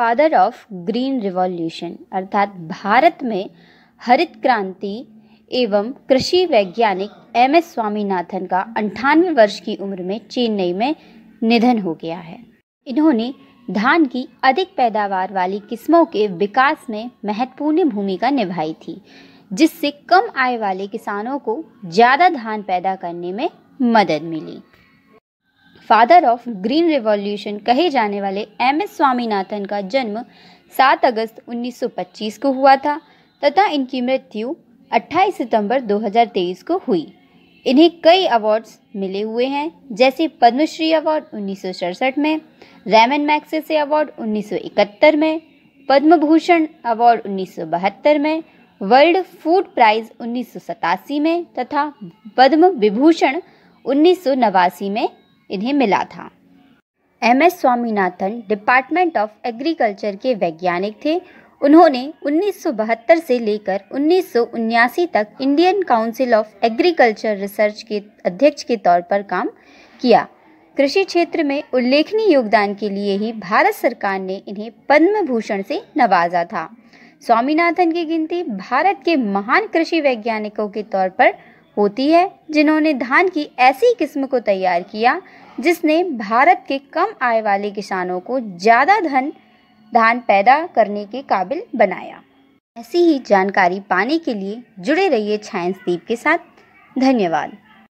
father of green revolution अर्थात भारत में हरित क्रांति एवं कृषि वैज्ञानिक एम एस स्वामीनाथन का अंठानवे वर्ष की उम्र में चेन्नई में निधन हो गया है इन्होंने धान की अधिक पैदावार वाली किस्मों के विकास में महत्वपूर्ण भूमिका निभाई थी जिससे कम आय वाले किसानों को ज़्यादा धान पैदा करने में मदद मिली फादर ऑफ ग्रीन रिवॉल्यूशन कहे जाने वाले एम एस स्वामीनाथन का जन्म 7 अगस्त 1925 को हुआ था तथा इनकी मृत्यु 28 सितंबर 2023 को हुई इन्हें कई अवार्ड्स मिले हुए हैं जैसे पद्मश्री अवार्ड उन्नीस में रैमन मैक्सेसे अवार्ड 1971 में पद्म भूषण अवार्ड 1972 में वर्ल्ड फूड प्राइज उन्नीस में तथा पद्म विभूषण उन्नीस में इन्हें मिला था M S Swaminathan department of agriculture के वैज्ञानिक थे उन्होंने 1972 से लेकर उन्नीस तक Indian council of agriculture research के अध्यक्ष के तौर पर काम किया कृषि क्षेत्र में उल्लेखनीय योगदान के लिए ही भारत सरकार ने इन्हें पद्म भूषण से नवाजा था स्वामीनाथन की गिनती भारत के महान कृषि वैज्ञानिकों के तौर पर होती है जिन्होंने धान की ऐसी किस्म को तैयार किया जिसने भारत के कम आय वाले किसानों को ज़्यादा धन धान पैदा करने के काबिल बनाया ऐसी ही जानकारी पाने के लिए जुड़े रहिए छायंस दीप के साथ धन्यवाद